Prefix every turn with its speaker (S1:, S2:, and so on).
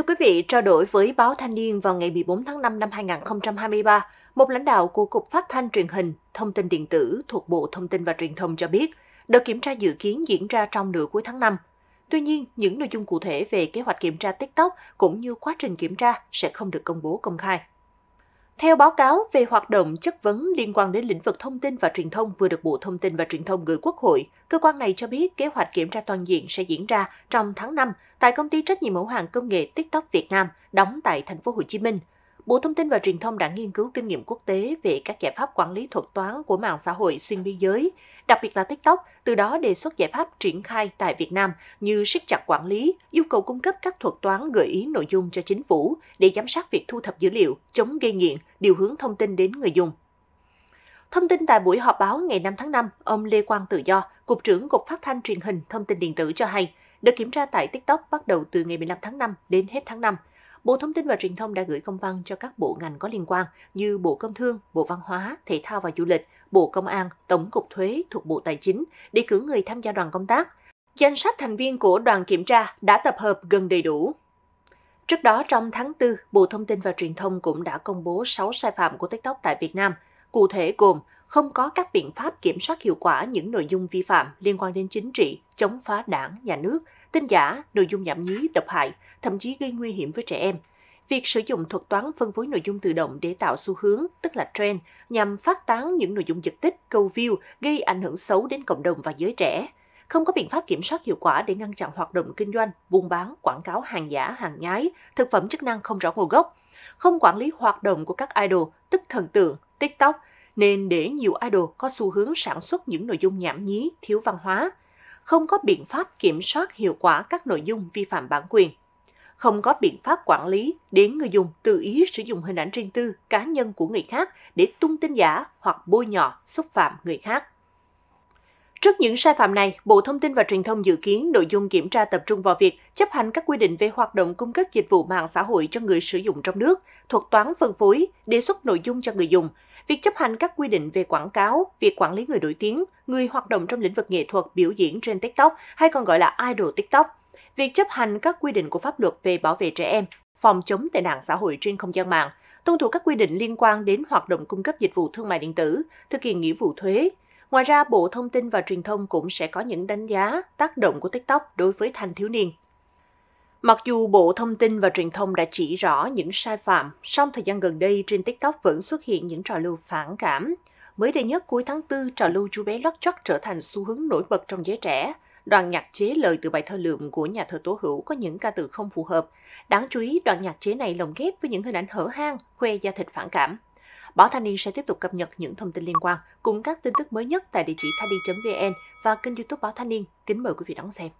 S1: Thưa quý vị, trao đổi với báo Thanh niên vào ngày 14 tháng 5 năm 2023, một lãnh đạo của Cục Phát thanh Truyền hình, Thông tin điện tử thuộc Bộ Thông tin và Truyền thông cho biết, đợt kiểm tra dự kiến diễn ra trong nửa cuối tháng 5. Tuy nhiên, những nội dung cụ thể về kế hoạch kiểm tra TikTok cũng như quá trình kiểm tra sẽ không được công bố công khai. Theo báo cáo về hoạt động chất vấn liên quan đến lĩnh vực thông tin và truyền thông vừa được Bộ Thông tin và Truyền thông gửi Quốc hội, cơ quan này cho biết kế hoạch kiểm tra toàn diện sẽ diễn ra trong tháng 5 tại công ty trách nhiệm hữu hạn công nghệ TikTok Việt Nam đóng tại thành phố Hồ Chí Minh. Bộ Thông tin và Truyền thông đã nghiên cứu kinh nghiệm quốc tế về các giải pháp quản lý thuật toán của mạng xã hội xuyên biên giới, đặc biệt là TikTok, từ đó đề xuất giải pháp triển khai tại Việt Nam như siết chặt quản lý, yêu cầu cung cấp các thuật toán gợi ý nội dung cho chính phủ để giám sát việc thu thập dữ liệu, chống gây nghiện, điều hướng thông tin đến người dùng. Thông tin tại buổi họp báo ngày 5 tháng 5, ông Lê Quang Tự Do, Cục trưởng Cục Phát thanh Truyền hình Thông tin Điện tử cho hay, đợt kiểm tra tại TikTok bắt đầu từ ngày 15 tháng 5 đến hết tháng 5. Bộ Thông tin và Truyền thông đã gửi công văn cho các bộ ngành có liên quan như Bộ Công Thương, Bộ Văn hóa, Thể thao và Du lịch, Bộ Công an, Tổng cục Thuế thuộc Bộ Tài chính để cử người tham gia đoàn công tác. Danh sách thành viên của đoàn kiểm tra đã tập hợp gần đầy đủ. Trước đó trong tháng 4, Bộ Thông tin và Truyền thông cũng đã công bố 6 sai phạm của TikTok tại Việt Nam, cụ thể gồm không có các biện pháp kiểm soát hiệu quả những nội dung vi phạm liên quan đến chính trị, chống phá đảng, nhà nước, tin giả, nội dung nhảm nhí, độc hại, thậm chí gây nguy hiểm với trẻ em. Việc sử dụng thuật toán phân phối nội dung tự động để tạo xu hướng, tức là trend, nhằm phát tán những nội dung giật tích, câu view, gây ảnh hưởng xấu đến cộng đồng và giới trẻ. Không có biện pháp kiểm soát hiệu quả để ngăn chặn hoạt động kinh doanh, buôn bán, quảng cáo hàng giả, hàng nhái, thực phẩm chức năng không rõ nguồn gốc. Không quản lý hoạt động của các idol, tức thần tượng, TikTok, nên để nhiều idol có xu hướng sản xuất những nội dung nhảm nhí, thiếu văn hóa, không có biện pháp kiểm soát hiệu quả các nội dung vi phạm bản quyền, không có biện pháp quản lý đến người dùng tự ý sử dụng hình ảnh riêng tư, cá nhân của người khác để tung tin giả hoặc bôi nhọ, xúc phạm người khác. Trước những sai phạm này, Bộ Thông tin và Truyền thông dự kiến nội dung kiểm tra tập trung vào việc chấp hành các quy định về hoạt động cung cấp dịch vụ mạng xã hội cho người sử dụng trong nước, thuật toán phân phối, đề xuất nội dung cho người dùng, Việc chấp hành các quy định về quảng cáo, việc quản lý người nổi tiếng, người hoạt động trong lĩnh vực nghệ thuật biểu diễn trên TikTok hay còn gọi là idol TikTok, việc chấp hành các quy định của pháp luật về bảo vệ trẻ em, phòng chống tệ nạn xã hội trên không gian mạng, tuân thủ các quy định liên quan đến hoạt động cung cấp dịch vụ thương mại điện tử, thực hiện nghĩa vụ thuế. Ngoài ra, Bộ Thông tin và Truyền thông cũng sẽ có những đánh giá tác động của TikTok đối với thanh thiếu niên. Mặc dù Bộ Thông tin và Truyền thông đã chỉ rõ những sai phạm, song thời gian gần đây trên TikTok vẫn xuất hiện những trò lưu phản cảm. Mới đây nhất cuối tháng 4, trò lưu chú bé lót chót trở thành xu hướng nổi bật trong giới trẻ. Đoàn nhạc chế lời từ bài thơ lượm của nhà thơ Tố Hữu có những ca từ không phù hợp. Đáng chú ý, đoàn nhạc chế này lồng ghép với những hình ảnh hở hang, khoe da thịt phản cảm. Báo Thanh niên sẽ tiếp tục cập nhật những thông tin liên quan cùng các tin tức mới nhất tại địa chỉ thanh vn và kênh youtube Báo Thanh niên. Kính mời quý vị đón xem.